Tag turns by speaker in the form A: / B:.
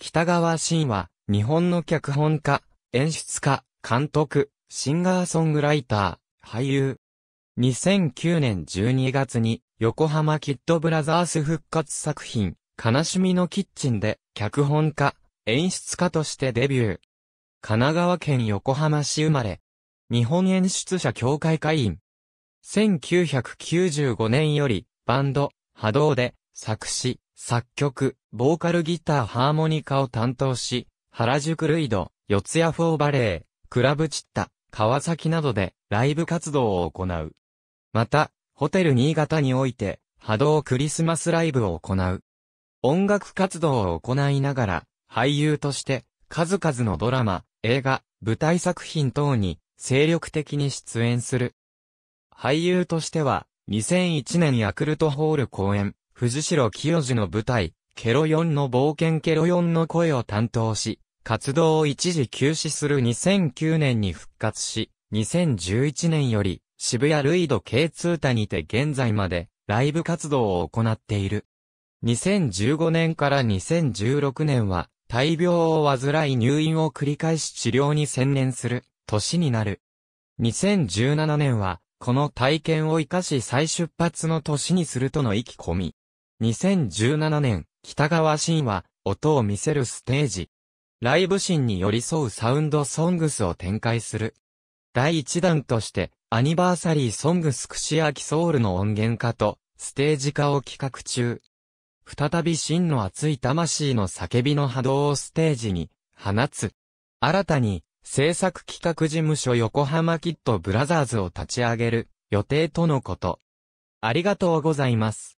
A: 北川真は、日本の脚本家、演出家、監督、シンガーソングライター、俳優。2009年12月に、横浜キッドブラザース復活作品、悲しみのキッチンで、脚本家、演出家としてデビュー。神奈川県横浜市生まれ。日本演出者協会会員。1995年より、バンド、波動で、作詞、作曲、ボーカルギターハーモニカを担当し、原宿ルイド、四谷フォーバレー、クラブチッタ、川崎などでライブ活動を行う。また、ホテル新潟において、波動クリスマスライブを行う。音楽活動を行いながら、俳優として、数々のドラマ、映画、舞台作品等に、精力的に出演する。俳優としては、2001年ヤクルトホール公演、藤代清治の舞台、ケロ4の冒険ケロ4の声を担当し、活動を一時休止する2009年に復活し、2011年より渋谷ルイド K2 タにて現在までライブ活動を行っている。2015年から2016年は大病を患い入院を繰り返し治療に専念する年になる。2017年はこの体験を活かし再出発の年にするとの意気込み。2017年、北川真は、音を見せるステージ。ライブシーンに寄り添うサウンドソングスを展開する。第1弾として、アニバーサリーソングス串焼きソウルの音源化と、ステージ化を企画中。再び真の熱い魂の叫びの波動をステージに、放つ。新たに、制作企画事務所横浜キッドブラザーズを立ち上げる、予定とのこと。ありがとうございます。